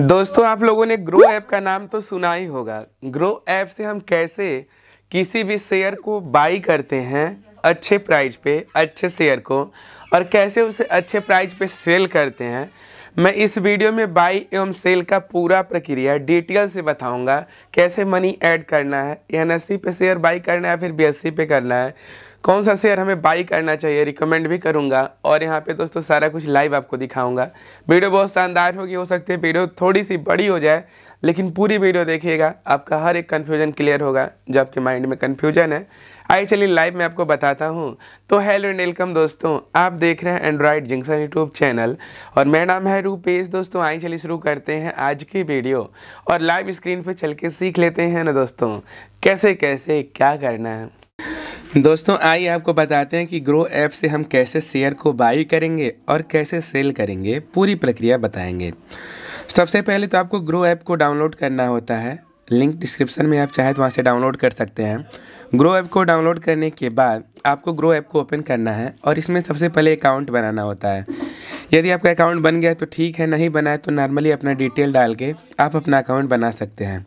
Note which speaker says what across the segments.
Speaker 1: दोस्तों आप लोगों ने ग्रो ऐप का नाम तो सुना ही होगा ग्रो ऐप से हम कैसे किसी भी शेयर को बाई करते हैं अच्छे प्राइस पे अच्छे शेयर को और कैसे उसे अच्छे प्राइस पे सेल करते हैं मैं इस वीडियो में बाई एवं सेल का पूरा प्रक्रिया डिटेल से बताऊंगा कैसे मनी ऐड करना है एन पे शेयर बाई करना है फिर बी पे करना है कौन सा शेयर हमें बाई करना चाहिए रिकमेंड भी करूंगा और यहाँ पे दोस्तों सारा कुछ लाइव आपको दिखाऊंगा वीडियो बहुत शानदार होगी हो सकती है वीडियो थोड़ी सी बड़ी हो जाए लेकिन पूरी वीडियो देखिएगा आपका हर एक कन्फ्यूजन क्लियर होगा जो आपके माइंड में कन्फ्यूजन है आइए चलिए लाइव मैं आपको बताता हूँ तो हेलो एंड वेलकम दोस्तों आप देख रहे हैं एंड्रॉयड जिंक्सन यूट्यूब चैनल और मेरा नाम है रूपेश दोस्तों आइए चलिए शुरू करते हैं आज की वीडियो और लाइव स्क्रीन पर चल के सीख लेते हैं ना दोस्तों कैसे कैसे क्या करना है दोस्तों आइए आपको बताते हैं कि ग्रो ऐप से हम कैसे शेयर को बाई करेंगे और कैसे सेल करेंगे पूरी प्रक्रिया बताएंगे सबसे पहले तो आपको ग्रो ऐप को डाउनलोड करना होता है लिंक डिस्क्रिप्शन में आप चाहे तो वहाँ से डाउनलोड कर सकते हैं ग्रो ऐप को डाउनलोड करने के बाद आपको ग्रो ऐप को ओपन करना है और इसमें सबसे पहले अकाउंट बनाना होता है यदि आपका अकाउंट बन गया तो ठीक है नहीं बना है तो नॉर्मली अपना डिटेल डाल के आप अपना अकाउंट बना सकते हैं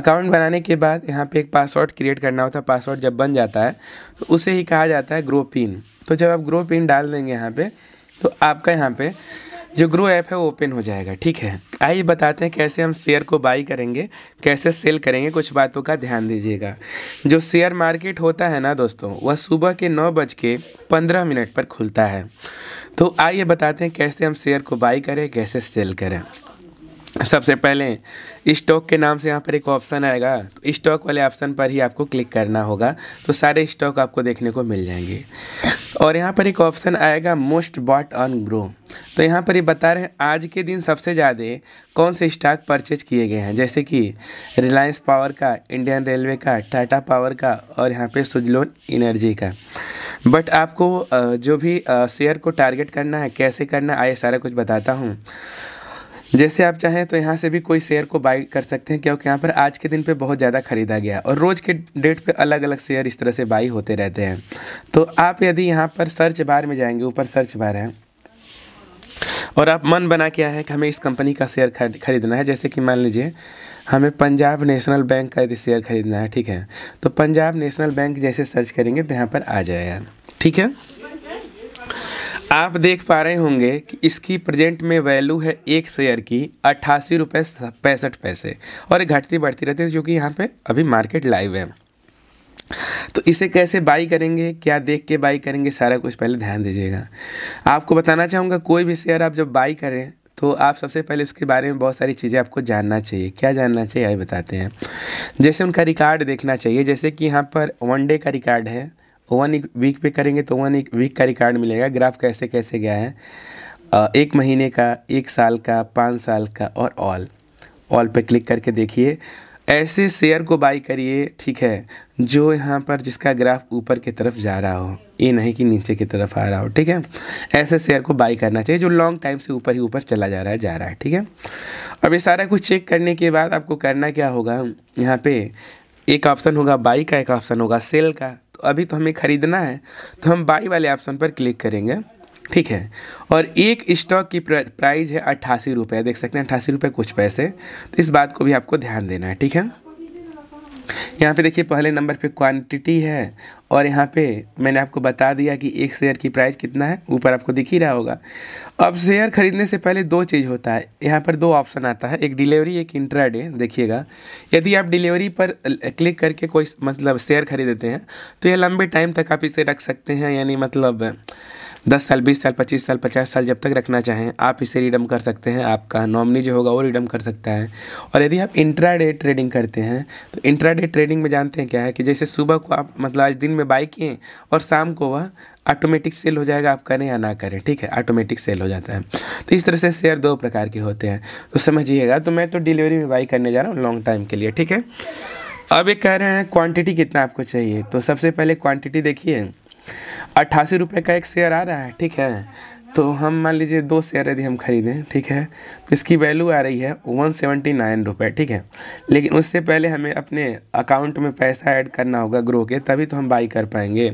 Speaker 1: अकाउंट बनाने के बाद यहाँ पे एक पासवर्ड क्रिएट करना होता है पासवर्ड जब बन जाता है तो उसे ही कहा जाता है ग्रो पिन तो जब आप ग्रो पिन डाल देंगे यहाँ पर तो आपका यहाँ पर जो ग्रो ऐप है वो ओपन हो जाएगा ठीक है आइए बताते हैं कैसे हम शेयर को बाई करेंगे कैसे सेल करेंगे कुछ बातों का ध्यान दीजिएगा जो शेयर मार्केट होता है ना दोस्तों वह सुबह के नौ बज के पंद्रह मिनट पर खुलता है तो आइए बताते हैं कैसे हम शेयर को बाई करें कैसे सेल करें सबसे पहले स्टॉक के नाम से यहाँ पर एक ऑप्शन आएगा तो स्टॉक वाले ऑप्शन पर ही आपको क्लिक करना होगा तो सारे स्टॉक आपको देखने को मिल जाएंगे और यहाँ पर एक ऑप्शन आएगा मोस्ट बॉट ऑन ग्रो तो यहाँ पर ये बता रहे हैं आज के दिन सबसे ज़्यादा कौन से स्टॉक परचेज किए गए हैं जैसे कि रिलायंस पावर का इंडियन रेलवे का टाटा पावर का और यहाँ पे सुजलोन एनर्जी का बट आपको जो भी शेयर को टारगेट करना है कैसे करना है आइए सारा कुछ बताता हूँ जैसे आप चाहें तो यहाँ से भी कोई शेयर को बाई कर सकते हैं क्योंकि यहाँ पर आज के दिन पे बहुत ज़्यादा खरीदा गया और रोज़ के डेट पे अलग अलग शेयर इस तरह से बाई होते रहते हैं तो आप यदि यहाँ पर सर्च बार में जाएंगे ऊपर सर्च बार है और आप मन बना क्या है कि हमें इस कंपनी का शेयर खरीदना है जैसे कि मान लीजिए हमें पंजाब नेशनल बैंक का यदि शेयर खरीदना है ठीक है तो पंजाब नेशनल बैंक जैसे सर्च करेंगे तो यहाँ पर आ जाएगा ठीक है आप देख पा रहे होंगे कि इसकी प्रेजेंट में वैल्यू है एक शेयर की अट्ठासी रुपये पैंसठ पैसे और घटती बढ़ती रहती है जो कि यहाँ पे अभी मार्केट लाइव है तो इसे कैसे बाई करेंगे क्या देख के बाई करेंगे सारा कुछ पहले ध्यान दीजिएगा आपको बताना चाहूँगा कोई भी शेयर आप जब बाई करें तो आप सबसे पहले उसके बारे में बहुत सारी चीज़ें आपको जानना चाहिए क्या जानना चाहिए आइए बताते हैं जैसे उनका रिकार्ड देखना चाहिए जैसे कि यहाँ पर वन डे का रिकार्ड है वन वीक पे करेंगे तो वन वीक का रिकार्ड मिलेगा ग्राफ कैसे कैसे गया है एक महीने का एक साल का पाँच साल का और ऑल ऑल पे क्लिक करके देखिए ऐसे शेयर को बाई करिए ठीक है जो यहाँ पर जिसका ग्राफ ऊपर की तरफ जा रहा हो ये नहीं कि नीचे की तरफ आ रहा हो ठीक है ऐसे शेयर को बाई करना चाहिए जो लॉन्ग टाइम से ऊपर ही ऊपर चला जा रहा है जा रहा है ठीक है अब ये सारा कुछ चेक करने के बाद आपको करना क्या होगा यहाँ पे एक ऑप्शन होगा बाई का एक ऑप्शन होगा सेल का तो अभी तो हमें ख़रीदना है तो हम बाई वाले ऑप्शन पर क्लिक करेंगे ठीक है और एक स्टॉक की प्राइस है अट्ठासी रुपये देख सकते हैं अट्ठासी रुपये कुछ पैसे तो इस बात को भी आपको ध्यान देना है ठीक है यहाँ पे देखिए पहले नंबर पे क्वांटिटी है और यहाँ पे मैंने आपको बता दिया कि एक शेयर की प्राइस कितना है ऊपर आपको दिख ही रहा होगा अब शेयर खरीदने से पहले दो चीज़ होता है यहाँ पर दो ऑप्शन आता है एक डिलीवरी एक इंट्रा देखिएगा यदि आप डिलीवरी पर क्लिक करके कोई मतलब शेयर खरीदते हैं तो यह लंबे टाइम तक आप इसे रख सकते हैं यानी मतलब दस साल बीस साल पच्चीस साल पचास साल जब तक रखना चाहें आप इसे रिडम कर सकते हैं आपका नॉमिनी जो होगा वो रिडम कर सकता है और यदि आप इंट्रा ट्रेडिंग करते हैं तो इंट्रा ट्रेडिंग में जानते हैं क्या है कि जैसे सुबह को आप मतलब आज दिन में बाई किए और शाम को वह ऑटोमेटिक सेल हो जाएगा आप करें या ना करें ठीक है ऑटोमेटिक सेल हो जाता है तो इस तरह से शेयर दो प्रकार के होते हैं तो समझिएगा तो मैं तो डिलीवरी में बाई करने जा रहा हूँ लॉन्ग टाइम के लिए ठीक है अब ये कह रहे हैं क्वांटिटी कितना आपको चाहिए तो सबसे पहले क्वांटिटी देखिए अट्ठासी रुपये का एक शेयर आ रहा है ठीक है तो हम मान लीजिए दो शेयर यदि हम खरीदें ठीक है तो इसकी वैल्यू आ रही है वन सेवेंटी नाइन रुपये ठीक है लेकिन उससे पहले हमें अपने अकाउंट में पैसा ऐड करना होगा ग्रो के तभी तो हम बाई कर पाएंगे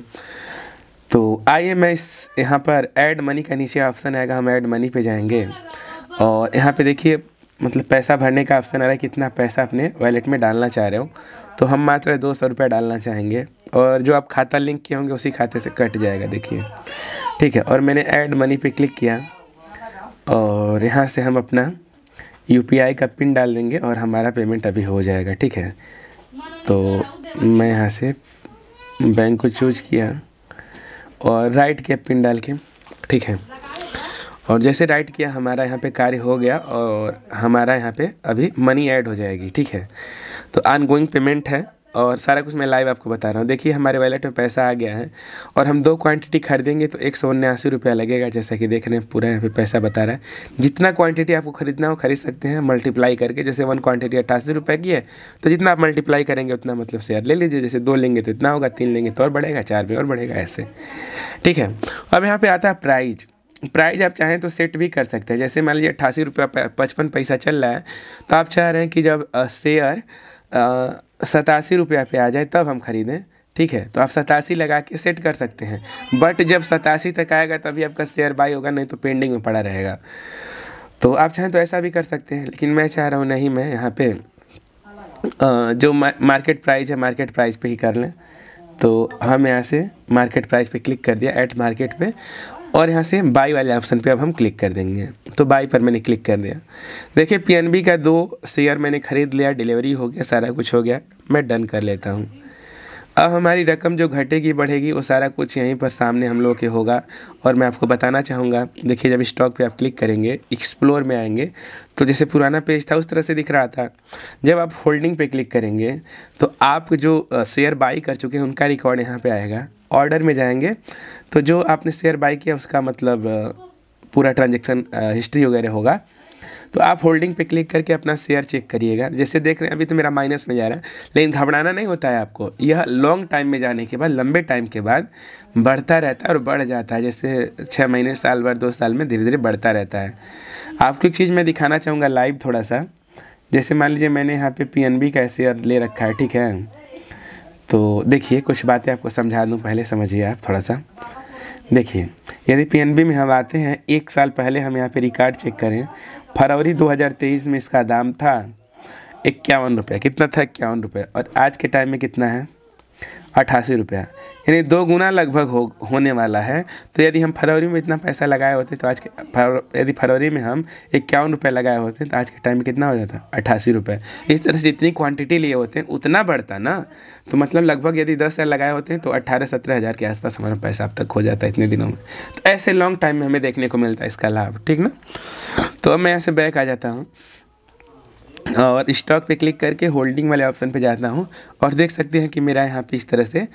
Speaker 1: तो आइए मैं इस यहाँ पर ऐड मनी का नीचे ऑप्शन आएगा हम ऐड मनी पे जाएंगे और यहाँ पे देखिए मतलब पैसा भरने का ऑप्शन आ रहा है कितना पैसा अपने वैलेट में डालना चाह रहे हो तो हम मात्र दो सौ रुपया डालना चाहेंगे और जो आप खाता लिंक किए होंगे उसी खाते से कट जाएगा देखिए ठीक है और मैंने ऐड मनी पे क्लिक किया और यहाँ से हम अपना यू का पिन डाल देंगे और हमारा पेमेंट अभी हो जाएगा ठीक है तो मैं यहाँ से बैंक को चूज किया और राइट किया पिन डाल के ठीक है और जैसे राइट किया हमारा यहाँ पे कार्य हो गया और हमारा यहाँ पे अभी मनी ऐड हो जाएगी ठीक है तो आन गोइंग पेमेंट है और सारा कुछ मैं लाइव आपको बता रहा हूँ देखिए हमारे वैलेट में पैसा आ गया है और हम दो क्वांटिटी खरीदेंगे तो एक सौ उन्यासी रुपया लगेगा जैसा कि देख रहे हैं पूरा यहाँ पे पैसा बता रहा है जितना क्वांटिटी आपको खरीदना हो खरीद सकते हैं मल्टीप्लाई करके जैसे वन क्वांटिटी अट्ठासी रुपये की है तो जितना आप मल्टीप्लाई करेंगे उतना मतलब शेयर ले लीजिए जैसे दो लेंगे तो इतना होगा तीन लेंगे तो और बढ़ेगा चार भी और बढ़ेगा ऐसे ठीक है अब यहाँ पर आता है प्राइज़ प्राइज आप चाहें तो सेट भी कर सकते हैं जैसे मान लीजिए अट्ठासी रुपया पचपन पैसा चल रहा है तो आप चाह रहे हैं कि जब शेयर सतासी रुपया पे आ जाए तब हम ख़रीदें ठीक है तो आप सतासी लगा के सेट कर सकते हैं बट जब सतासी तक आएगा तभी आपका शेयर बाई होगा नहीं तो पेंडिंग में पड़ा रहेगा तो आप चाहें तो ऐसा भी कर सकते हैं लेकिन मैं चाह रहा हूँ नहीं मैं यहाँ पे जो मार्केट प्राइस है मार्केट प्राइस पे ही कर लें तो हम यहाँ से मार्केट प्राइस पे क्लिक कर दिया एट मार्केट पे और यहाँ से बाई वाले ऑप्शन पे अब हम क्लिक कर देंगे तो बाई पर मैंने क्लिक कर दिया देखिए पीएनबी का दो शेयर मैंने ख़रीद लिया डिलीवरी हो गया सारा कुछ हो गया मैं डन कर लेता हूँ अब हमारी रकम जो घटेगी बढ़ेगी वो सारा कुछ यहीं पर सामने हम लोगों के होगा और मैं आपको बताना चाहूँगा देखिए जब स्टॉक पे आप क्लिक करेंगे एक्सप्लोर में आएंगे तो जैसे पुराना पेज था उस तरह से दिख रहा था जब आप होल्डिंग पे क्लिक करेंगे तो आप जो शेयर बाई कर चुके हैं उनका रिकॉर्ड यहाँ पर आएगा ऑर्डर में जाएंगे तो जो आपने शेयर बाई किया उसका मतलब पूरा ट्रांजेक्शन हिस्ट्री वगैरह होगा तो आप होल्डिंग पे क्लिक करके अपना शेयर चेक करिएगा जैसे देख रहे हैं अभी तो मेरा माइनस में जा रहा है लेकिन घबराना नहीं होता है आपको यह लॉन्ग टाइम में जाने के बाद लंबे टाइम के बाद बढ़ता रहता है और बढ़ जाता है जैसे छः महीने साल भर दो साल में धीरे धीरे बढ़ता रहता है आपको एक चीज़ मैं दिखाना चाहूँगा लाइव थोड़ा सा जैसे मान लीजिए मैंने यहाँ पर पी का शेयर ले रखा है ठीक है तो देखिए कुछ बातें आपको समझा दूँ पहले समझिए आप थोड़ा सा देखिए यदि पीएनबी में हम आते हैं एक साल पहले हम यहाँ पे रिकॉर्ड चेक करें फरवरी 2023 में इसका दाम था इक्यावन रुपये कितना था इक्यावन रुपये और आज के टाइम में कितना है अट्ठासी रुपया यानी दो गुना लगभग हो होने वाला है तो यदि हम फरवरी में इतना पैसा लगाए होते तो आज के यदि फरवरी में हम इक्यावन रुपये लगाए होते तो आज के टाइम में कितना हो जाता अट्ठासी रुपये इस तरह से जितनी क्वांटिटी लिए होते हैं उतना बढ़ता ना तो मतलब लगभग यदि दस हज़ार लगाए होते हैं तो अट्ठारह सत्रह हज़ार के आसपास हमारा पैसा अब तक हो जाता है इतने दिनों में तो ऐसे लॉन्ग टाइम में हमें देखने को मिलता है इसका लाभ ठीक ना तो अब मैं यहाँ से बैक आ जाता हूँ हाँ, और स्टॉक पे क्लिक करके होल्डिंग वाले ऑप्शन पे जाता हूँ और देख सकते हैं कि मेरा यहाँ पे इस तरह से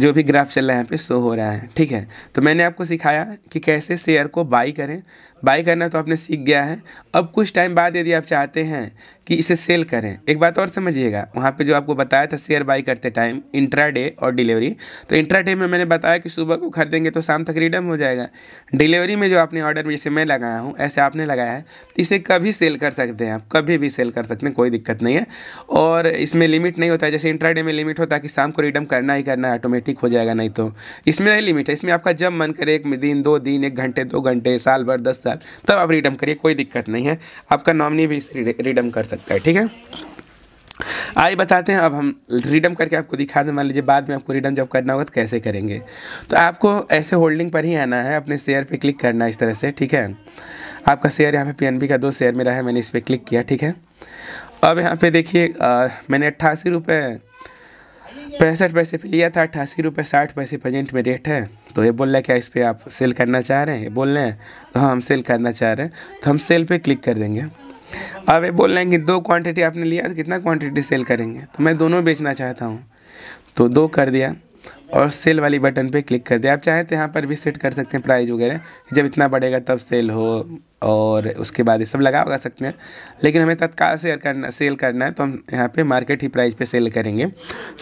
Speaker 1: जो भी ग्राफ चल रहा है यहाँ पे शो हो रहा है ठीक है तो मैंने आपको सिखाया कि कैसे शेयर को बाई करें बाई करना तो आपने सीख गया है अब कुछ टाइम बाद यदि आप चाहते हैं कि इसे सेल करें एक बात और समझिएगा वहाँ पे जो आपको बताया था शेयर बाई करते टाइम इंट्रा डे और डिलीवरी तो इंट्रा डे में मैंने बताया कि सुबह को खरीदेंगे तो शाम तक रिडम हो जाएगा डिलीवरी में जो आपने ऑर्डर में जैसे मैं लगाया हूँ ऐसे आपने लगाया है तो इसे कभी सेल कर सकते हैं आप कभी भी सेल कर सकते हैं कोई दिक्कत नहीं है और इसमें लिमिट नहीं होता है जैसे इंट्रा में लिमिट होता है कि शाम को रिडम करना ही करना है ऑटोमेटिक हो जाएगा नहीं तो इसमें नहीं लिमिट है इसमें आपका जब मन करे एक दिन दो दिन एक घंटे दो घंटे साल भर दस साल तब आप रिडम करिए कोई दिक्कत नहीं है आपका नॉमिनी भी इसे रिडम कर सकता है ठीक है आइए बताते हैं अब हम रिडम करके आपको दिखा दें मान लीजिए बाद में आपको रिडम जब करना होगा तो कैसे करेंगे तो आपको ऐसे होल्डिंग पर ही आना है अपने शेयर पे क्लिक करना इस तरह से ठीक है आपका शेयर यहाँ पे पी का दो शेयर मेरा है मैंने इस पर क्लिक किया ठीक है अब यहाँ पे देखिए मैंने अट्ठासी रुपये पैंसठ पैसे पे लिया था अट्ठासी रुपये साठ पैसे प्रजेंट में रेट है तो ये बोल रहा है क्या इस पर आप सेल करना चाह रहे हैं ये बोल रहे हैं तो हाँ हम सेल करना चाह रहे हैं तो हम सेल पे क्लिक कर देंगे अब ये बोल रहे हैं कि दो क्वांटिटी आपने लिया तो कितना क्वांटिटी सेल करेंगे तो मैं दोनों बेचना चाहता हूँ तो दो कर दिया और सेल वाली बटन पर क्लिक कर दिया आप चाहें तो यहाँ पर भी सेट कर सकते हैं प्राइस वगैरह जब इतना बढ़ेगा तब सेल हो और उसके बाद ये सब लगा लगा सकते हैं लेकिन हमें तत्काल शेयर करना सेल करना है तो हम यहाँ पे मार्केट ही प्राइस पे सेल करेंगे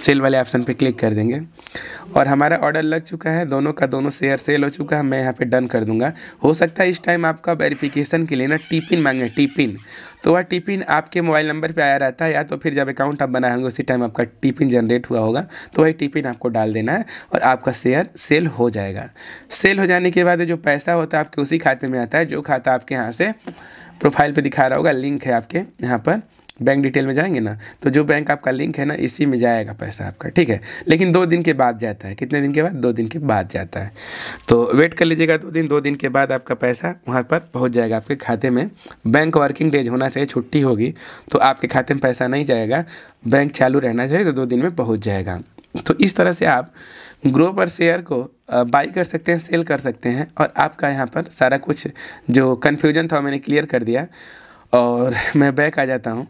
Speaker 1: सेल वाले ऑप्शन पे क्लिक कर देंगे और हमारा ऑर्डर लग चुका है दोनों का दोनों शेयर सेल हो चुका है मैं यहाँ पे डन कर दूंगा हो सकता है इस टाइम आपका वेरिफिकेशन के लिए ना टिफिन मांगे टिफिन तो वह टिफिन आपके मोबाइल नंबर पर आया रहता है या तो फिर जब अकाउंट आप बनाए होंगे उसी टाइम आपका टिफिन जनरेट हुआ होगा तो वही टिफिन आपको डाल देना है और आपका शेयर सेल हो जाएगा सेल हो जाने के बाद जो पैसा होता है आपके उसी खाते में आता है जो खाता आप आपके यहाँ से प्रोफाइल पे दिखा रहा होगा लिंक है आपके यहाँ पर बैंक डिटेल में जाएंगे ना तो जो बैंक आपका लिंक है ना इसी में जाएगा पैसा आपका ठीक है लेकिन दो दिन के बाद जाता है कितने दिन के बाद दो दिन के बाद जाता है तो वेट कर लीजिएगा दो दिन दो दिन के बाद आपका पैसा वहाँ पर पहुँच जाएगा आपके खाते में बैंक वर्किंग डेज होना चाहिए छुट्टी होगी तो आपके खाते में पैसा नहीं जाएगा बैंक चालू रहना चाहिए तो दो दिन में पहुँच जाएगा तो इस तरह से आप ग्रोप और शेयर को बाई कर सकते हैं सेल कर सकते हैं और आपका यहाँ पर सारा कुछ जो कन्फ्यूजन था मैंने क्लियर कर दिया और मैं बैक आ जाता हूँ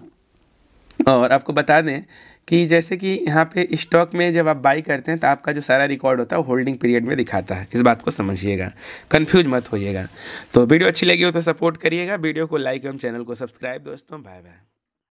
Speaker 1: और आपको बता दें कि जैसे कि यहाँ पे स्टॉक में जब आप बाई करते हैं तो आपका जो सारा रिकॉर्ड होता है वो होल्डिंग पीरियड में दिखाता है इस बात को समझिएगा कन्फ्यूज मत होइएगा तो वीडियो अच्छी लगी हो तो सपोर्ट करिएगा वीडियो को लाइक एवं चैनल को सब्सक्राइब दोस्तों बाय बाय